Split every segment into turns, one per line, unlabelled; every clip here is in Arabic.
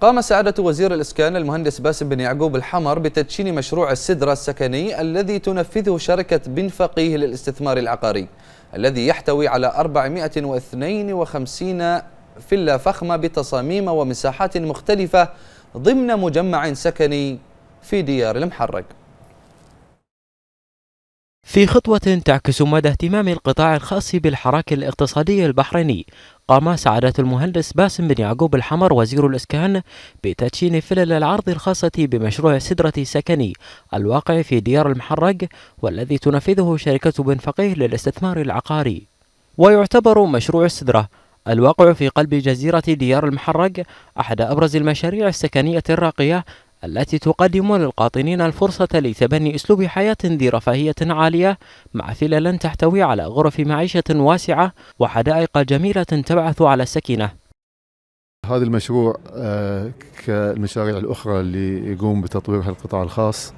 قام سعادة وزير الإسكان المهندس باسم بن يعقوب الحمر بتدشين مشروع السدرة السكني الذي تنفذه شركة بن فقيه للاستثمار العقاري الذي يحتوي على 452 فيلا فخمة بتصاميم ومساحات مختلفة ضمن مجمع سكني في ديار المحرق
في خطوة تعكس مدى اهتمام القطاع الخاص بالحراك الاقتصادي البحريني قام سعادة المهندس باسم بن يعقوب الحمر وزير الإسكان بتدشين فلل العرض الخاصة بمشروع سدرة سكني الواقع في ديار المحرق والذي تنفذه شركة بن فقيه للاستثمار العقاري ويعتبر مشروع السدرة الواقع في قلب جزيرة ديار المحرق أحد أبرز المشاريع السكنية الراقية التي تقدم للقاطنين الفرصة لتبني أسلوب حياة ذي رفاهية عالية مع فلل تحتوي على غرف معيشة واسعة وحدائق جميلة تبعث على السكينة
هذا المشروع آه، كالمشاريع الأخرى اللي يقوم بتطويرها القطاع الخاص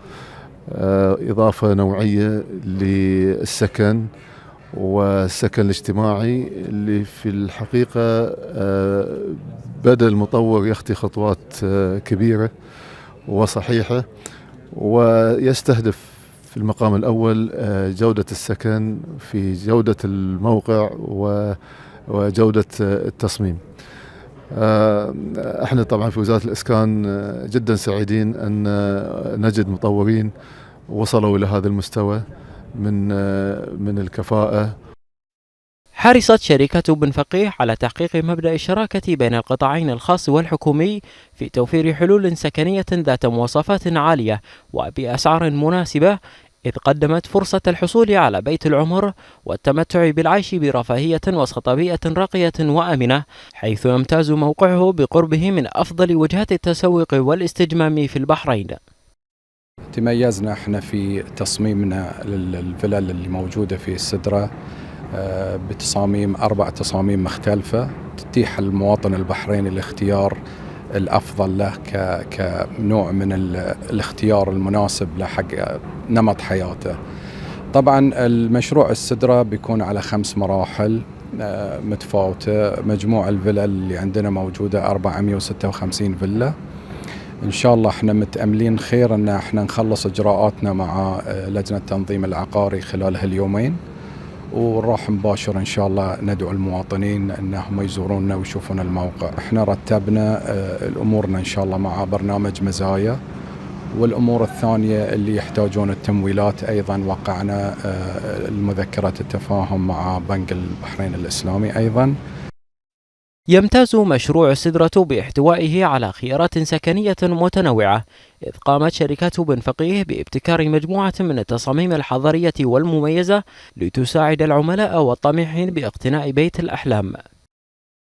آه، إضافة نوعية للسكن والسكن الاجتماعي اللي في الحقيقة آه، بدأ المطور يخطي خطوات كبيرة وصحيحة ويستهدف في المقام الأول آه، جودة السكن في جودة الموقع وجودة التصميم آه، احنا طبعا في وزارة الإسكان آه، جدا سعيدين أن نجد مطورين وصلوا إلى هذا المستوى من من الكفاءة حرصت
شركة بن فقيه على تحقيق مبدأ الشراكة بين القطاعين الخاص والحكومي في توفير حلول سكنية ذات مواصفات عالية وبأسعار مناسبة إذ قدمت فرصة الحصول على بيت العمر والتمتع بالعيش برفاهية وسط بيئة راقية وآمنة حيث يمتاز موقعه بقربه من أفضل وجهات التسوق والاستجمام في البحرين تميزنا احنا
في تصميمنا للفلل اللي موجودة في السدرة آه، بتصاميم أربع تصاميم مختلفة تتيح المواطن البحريني الاختيار الافضل له كنوع من الاختيار المناسب لحق نمط حياته. طبعا المشروع السدره بيكون على خمس مراحل آه، متفاوته، مجموع الفلل اللي عندنا موجوده 456 فيلا. ان شاء الله احنا متاملين خير ان احنا نخلص اجراءاتنا مع آه، لجنه التنظيم العقاري خلال هاليومين. ونروح مباشر ان شاء الله ندعو المواطنين انهم يزورونا ويشوفون الموقع احنا رتبنا آه، امورنا ان شاء الله مع برنامج مزايا والامور الثانيه اللي يحتاجون التمويلات ايضا وقعنا آه، مذكره التفاهم مع بنك البحرين الاسلامي ايضا
يمتاز مشروع السدرة باحتوائه على خيارات سكنية متنوعة إذ قامت شركات بن فقيه بابتكار مجموعة من التصاميم الحضرية والمميزة لتساعد العملاء والطامحين باقتناء بيت الأحلام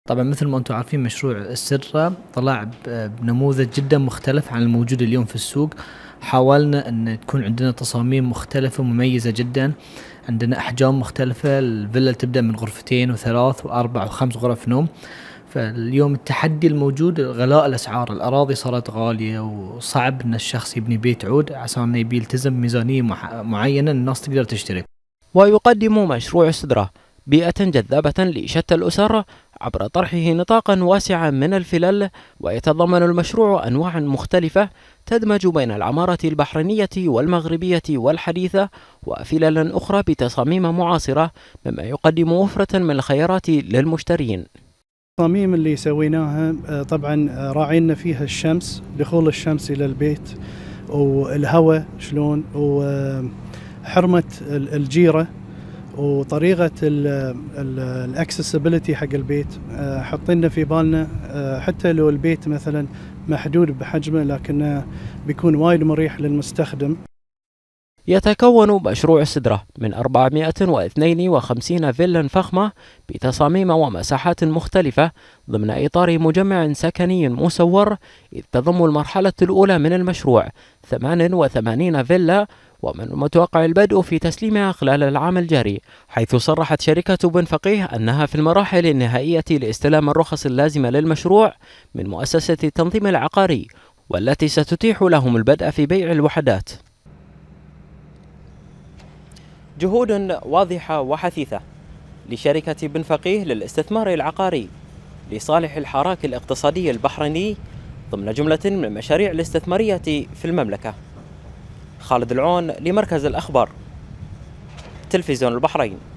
طبعا مثل ما انتم عارفين مشروع السرة طلع بنموذج جدا مختلف عن الموجود اليوم في السوق حاولنا ان تكون عندنا تصاميم مختلفة مميزة جدا عندنا احجام مختلفة الفيلا تبدا من غرفتين وثلاث واربع وخمس غرف نوم فاليوم التحدي الموجود غلاء الاسعار الاراضي صارت غاليه وصعب ان الشخص يبني بيت عود عشان يبي يلتزم ميزانيه معينه الناس تقدر تشتري ويقدم مشروع سدره بيئة جذابة لشتى الأسر عبر طرحه نطاقا واسعا من الفلل ويتضمن المشروع أنواعا مختلفة تدمج بين العمارة البحرينية والمغربية والحديثة وفللا أخرى بتصاميم معاصرة مما يقدم وفرة من الخيارات للمشترين
التصاميم اللي سويناها آه، طبعا آه، راعينا فيها الشمس دخول الشمس الى البيت والهواء شلون وحرمه الجيره وطريقه الاكسسبيلتي حق البيت آه، حطينا في بالنا حتى لو البيت مثلا محدود بحجمه لكنه بيكون وايد مريح للمستخدم
يتكون مشروع سدرة من 452 فيلا فخمة بتصاميم ومساحات مختلفة ضمن إطار مجمع سكني مسور إذ تضم المرحلة الأولى من المشروع 88 فيلا ومن المتوقع البدء في تسليمها خلال العام الجاري حيث صرحت شركة بن فقيه أنها في المراحل النهائية لاستلام الرخص اللازمة للمشروع من مؤسسة التنظيم العقاري والتي ستتيح لهم البدء في بيع الوحدات جهود واضحة وحثيثة لشركة بن فقيه للاستثمار العقاري لصالح الحراك الاقتصادي البحريني ضمن جملة من المشاريع الاستثمارية في المملكة خالد العون
لمركز الأخبار تلفزيون البحرين